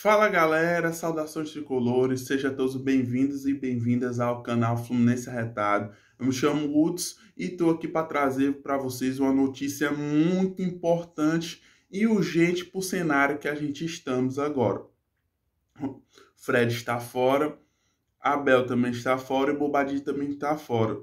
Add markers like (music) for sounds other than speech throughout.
Fala galera, saudações tricolores, sejam todos bem-vindos e bem-vindas ao canal Fluminense Arretado. Eu me chamo Woods e estou aqui para trazer para vocês uma notícia muito importante e urgente para o cenário que a gente estamos agora. Fred está fora, Abel também está fora e Bobadinho também está fora.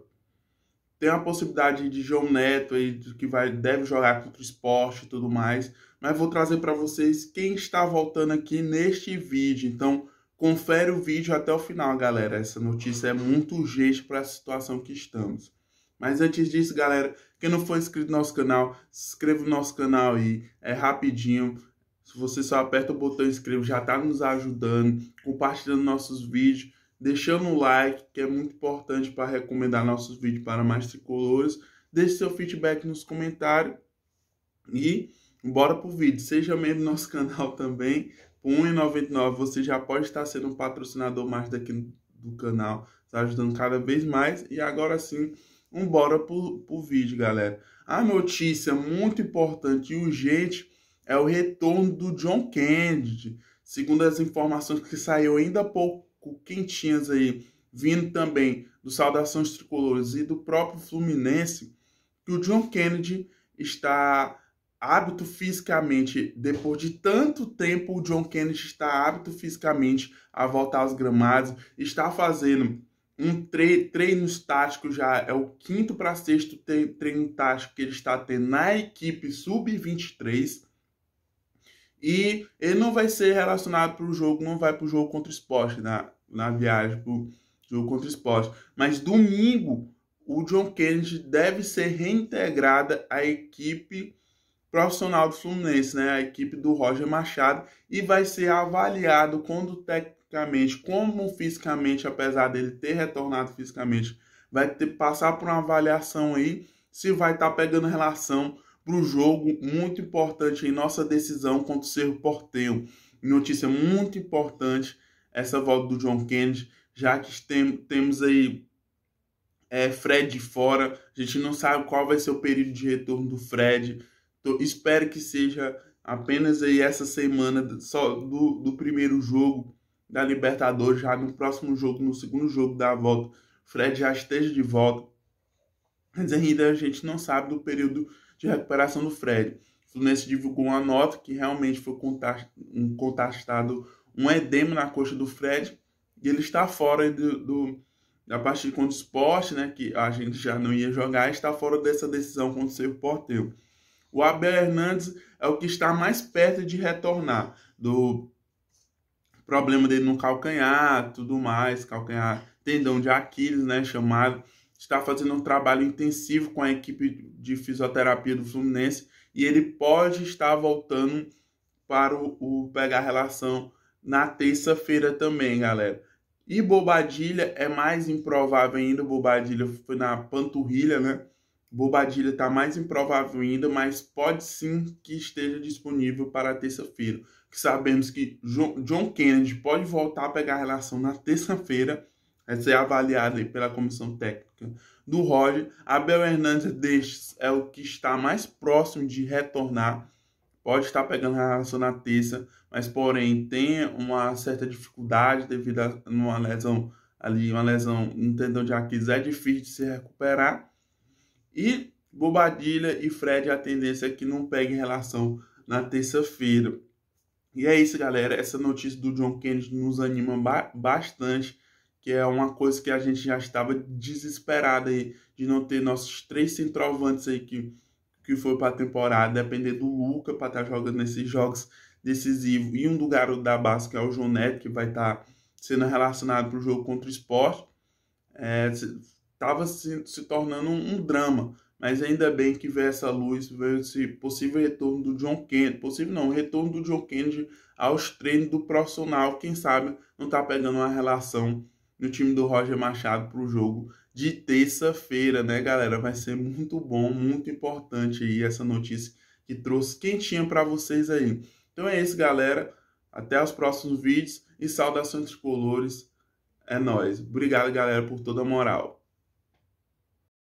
Tem a possibilidade de João Neto aí, que vai, deve jogar contra o esporte e tudo mais. Mas vou trazer para vocês quem está voltando aqui neste vídeo. Então, confere o vídeo até o final, galera. Essa notícia é muito urgente para a situação que estamos. Mas antes disso, galera, quem não for inscrito no nosso canal, se inscreva no nosso canal aí, é rapidinho. Se você só aperta o botão inscreva, já está nos ajudando, compartilhando nossos vídeos deixando um like, que é muito importante para recomendar nossos vídeos para mais tricolores. Deixe seu feedback nos comentários e bora pro vídeo. Seja membro do nosso (laughs) canal também. Por R$1,99 você já pode estar sendo um patrocinador mais daqui do canal, está ajudando cada vez mais. E agora sim, bora pro, pro vídeo, galera. A notícia muito importante e urgente é o retorno do John Kennedy. Segundo as informações que saiu ainda há pouco quentinhas aí, vindo também do Saudações Tricolores e do próprio Fluminense, que o John Kennedy está hábito fisicamente, depois de tanto tempo, o John Kennedy está hábito fisicamente a voltar aos gramados, está fazendo um tre treino estático já, é o quinto para sexto tre treino tático que ele está tendo na equipe sub-23. E ele não vai ser relacionado para o jogo, não vai para o jogo contra o esporte, né? na viagem pro jogo contra o esporte. Mas domingo, o John Kennedy deve ser reintegrada à equipe profissional do Fluminense, né? A equipe do Roger Machado e vai ser avaliado quando tecnicamente, como fisicamente, apesar dele ter retornado fisicamente, vai ter passar por uma avaliação aí se vai estar tá pegando relação para o jogo muito importante em nossa decisão contra o Cerro Porteiro. Notícia muito importante essa volta do John Kennedy, já que tem, temos aí é, Fred fora, a gente não sabe qual vai ser o período de retorno do Fred. Tô, espero que seja apenas aí essa semana só do, do primeiro jogo da Libertadores, já no próximo jogo, no segundo jogo da volta, Fred já esteja de volta. Mas ainda a gente não sabe do período de recuperação do Fred. O Fluminense divulgou uma nota que realmente foi contastado um edema na coxa do Fred e ele está fora do, do da de contra o esporte, né, que a gente já não ia jogar, está fora dessa decisão contra o seu Porteu. O Abel Hernandes é o que está mais perto de retornar do problema dele no calcanhar, tudo mais, calcanhar, tendão de Aquiles, né, chamado, está fazendo um trabalho intensivo com a equipe de fisioterapia do Fluminense e ele pode estar voltando para o, o pegar relação na terça-feira também, galera. E Bobadilha é mais improvável ainda. Bobadilha foi na panturrilha, né? Bobadilha está mais improvável ainda, mas pode sim que esteja disponível para terça-feira. Sabemos que John Kennedy pode voltar a pegar a relação na terça-feira, a ser é avaliada pela comissão técnica do Roger. Abel Hernandes é o que está mais próximo de retornar pode estar pegando relação na terça, mas porém tem uma certa dificuldade devido a uma lesão ali, uma lesão no tendão de Aquiles, é difícil de se recuperar. E Bobadilha e Fred, a tendência é que não peguem relação na terça-feira. E é isso, galera. Essa notícia do John Kennedy nos anima ba bastante, que é uma coisa que a gente já estava desesperada aí de não ter nossos três centroavantes aí que que foi para a temporada, depender do Luca para estar tá jogando nesses jogos decisivos. E um do garoto da base, que é o João Neto, que vai estar tá sendo relacionado para o jogo contra o esporte, estava é, se, se, tornando um, um, drama. Mas ainda bem que veio essa luz, veio esse possível retorno do John Kennedy. Possível não, retorno do John Kennedy aos treinos do profissional. Quem sabe não está pegando uma relação no time do Roger Machado para o jogo de terça-feira, né, galera? Vai ser muito bom, muito importante aí essa notícia que trouxe quentinha para vocês aí. Então é isso, galera. Até os próximos vídeos e saudações tricolores. É nós. Obrigado, galera, por toda a moral.